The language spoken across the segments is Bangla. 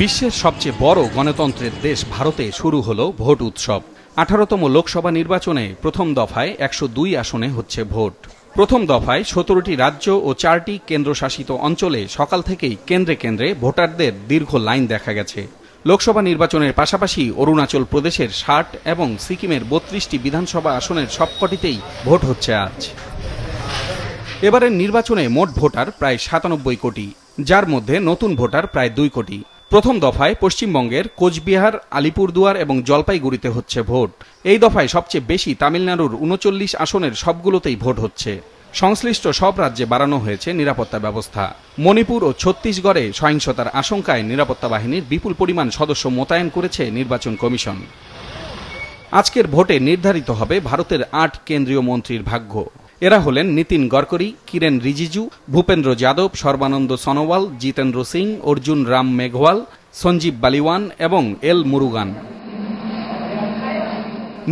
বিশ্বের সবচেয়ে বড় গণতন্ত্রের দেশ ভারতে শুরু হল ভোট উৎসব আঠারোতম লোকসভা নির্বাচনে প্রথম দফায় একশো দুই আসনে হচ্ছে ভোট প্রথম দফায় সতেরোটি রাজ্য ও চারটি কেন্দ্রশাসিত অঞ্চলে সকাল থেকেই কেন্দ্রে কেন্দ্রে ভোটারদের দীর্ঘ লাইন দেখা গেছে লোকসভা নির্বাচনের পাশাপাশি অরুণাচল প্রদেশের ষাট এবং সিকিমের বত্রিশটি বিধানসভা আসনের সবকটিতেই ভোট হচ্ছে আজ এবারের নির্বাচনে মোট ভোটার প্রায় সাতানব্বই কোটি যার মধ্যে নতুন ভোটার প্রায় দুই কোটি প্রথম দফায় পশ্চিমবঙ্গের কোচবিহার আলিপুরদুয়ার এবং জলপাইগুড়িতে হচ্ছে ভোট এই দফায় সবচেয়ে বেশি তামিলনাড়ুর উনচল্লিশ আসনের সবগুলোতেই ভোট হচ্ছে সংশ্লিষ্ট সব রাজ্যে বাড়ানো হয়েছে নিরাপত্তা ব্যবস্থা মণিপুর ও ছত্তিশগড়ে সহিংসতার আশঙ্কায় নিরাপত্তা বাহিনীর বিপুল পরিমাণ সদস্য মোতায়েন করেছে নির্বাচন কমিশন আজকের ভোটে নির্ধারিত হবে ভারতের আট কেন্দ্রীয় মন্ত্রীর ভাগ্য এরা হলেন নীতিন গড়করি কিরেন রিজিজু ভূপেন্দ্র যাদব সর্বানন্দ সনোয়াল জিতেন্দ্র সিং অর্জুন রাম মেঘওয়াল সঞ্জীব বালিওয়ান এবং এল মুরুগান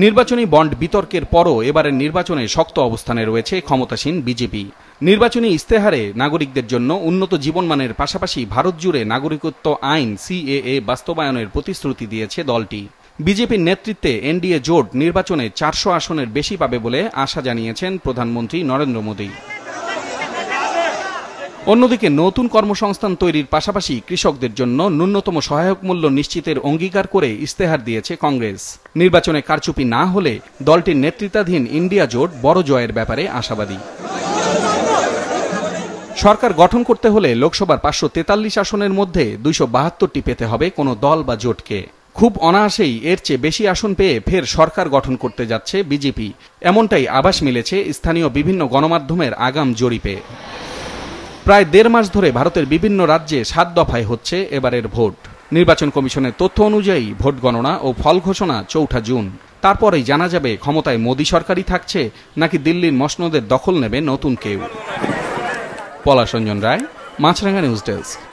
নির্বাচনী বন্ড বিতর্কের পরও এবারের নির্বাচনে শক্ত অবস্থানে রয়েছে ক্ষমতাসীন বিজেপি নির্বাচনী ইস্তেহারে নাগরিকদের জন্য উন্নত জীবনমানের পাশাপাশি ভারত জুড়ে নাগরিকত্ব আইন সিএএ বাস্তবায়নের প্রতিশ্রুতি দিয়েছে দলটি বিজেপির নেতৃত্বে এনডিএ জোট নির্বাচনে চারশো আসনের বেশি পাবে বলে আশা জানিয়েছেন প্রধানমন্ত্রী নরেন্দ্র মোদী অন্যদিকে নতুন কর্মসংস্থান তৈরির পাশাপাশি কৃষকদের জন্য ন্যূনতম সহায়ক মূল্য নিশ্চিতের অঙ্গীকার করে ইস্তেহার দিয়েছে কংগ্রেস নির্বাচনে কারচুপি না হলে দলটির নেতৃত্বাধীন ইন্ডিয়া জোট বড় জয়ের ব্যাপারে আশাবাদী সরকার গঠন করতে হলে লোকসভার পাঁচশো তেতাল্লিশ আসনের মধ্যে দুইশো বাহাত্তরটি পেতে হবে কোনো দল বা জোটকে খুব অনায়াসেই এর চেয়ে বেশি আসন পেয়ে ফের সরকার গঠন করতে যাচ্ছে বিজেপি এমনটাই আভাস মিলেছে স্থানীয় বিভিন্ন গণমাধ্যমের আগাম জরিপে প্রায় দেড় মাস ধরে ভারতের বিভিন্ন রাজ্যে সাত দফায় হচ্ছে এবারের ভোট নির্বাচন কমিশনের তথ্য অনুযায়ী ভোট গণনা ও ফল ঘোষণা চৌঠা জুন তারপরেই জানা যাবে ক্ষমতায় মোদী সরকারই থাকছে নাকি দিল্লির মসনদের দখল নেবে নতুন কেউ পলাশঞ্জন রায় মাছরাঙ্গা নিউজ ডেস্ক